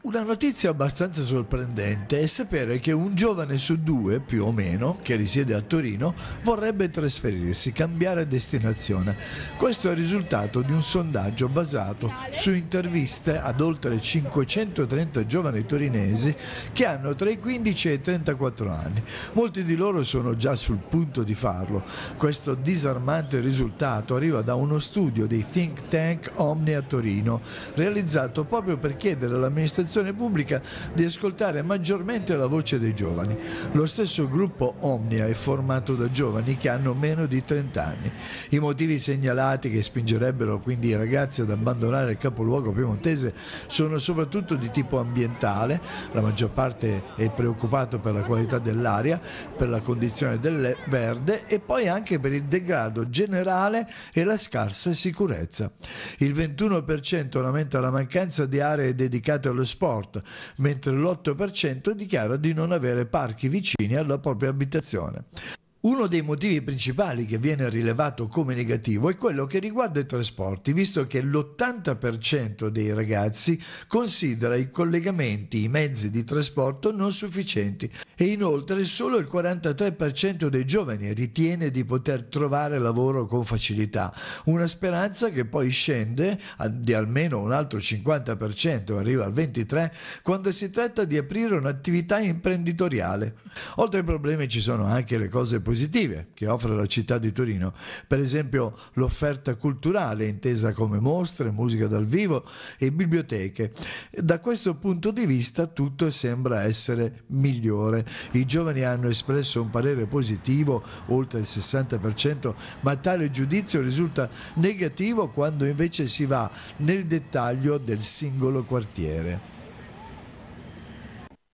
Una notizia abbastanza sorprendente è sapere che un giovane su due, più o meno, che risiede a Torino, vorrebbe trasferirsi, cambiare destinazione. Questo è il risultato di un sondaggio basato su interviste ad oltre 530 giovani torinesi che hanno tra i 15 e i 34 anni. Molti di loro sono già sul punto di farlo. Questo disarmante risultato arriva da uno studio dei think tank Omnia Torino, realizzato proprio per chiedere all'amministrazione dell'amministrazione pubblica di ascoltare maggiormente la voce dei giovani. Lo stesso gruppo Omnia è formato da giovani che hanno meno di 30 anni. I motivi segnalati che spingerebbero quindi i ragazzi ad abbandonare il capoluogo piemontese sono soprattutto di tipo ambientale, la maggior parte è preoccupato per la qualità dell'aria, per la condizione del verde e poi anche per il degrado generale e la scarsa sicurezza. Il 21% lamenta la mancanza di aree dedicate allo sport sport, mentre l'8% dichiara di non avere parchi vicini alla propria abitazione. Uno dei motivi principali che viene rilevato come negativo è quello che riguarda i trasporti, visto che l'80% dei ragazzi considera i collegamenti, i mezzi di trasporto non sufficienti e inoltre solo il 43% dei giovani ritiene di poter trovare lavoro con facilità, una speranza che poi scende di almeno un altro 50%, arriva al 23% quando si tratta di aprire un'attività imprenditoriale. Oltre ai problemi ci sono anche le cose positive positive che offre la città di Torino, per esempio l'offerta culturale intesa come mostre, musica dal vivo e biblioteche. Da questo punto di vista tutto sembra essere migliore. I giovani hanno espresso un parere positivo, oltre il 60%, ma tale giudizio risulta negativo quando invece si va nel dettaglio del singolo quartiere.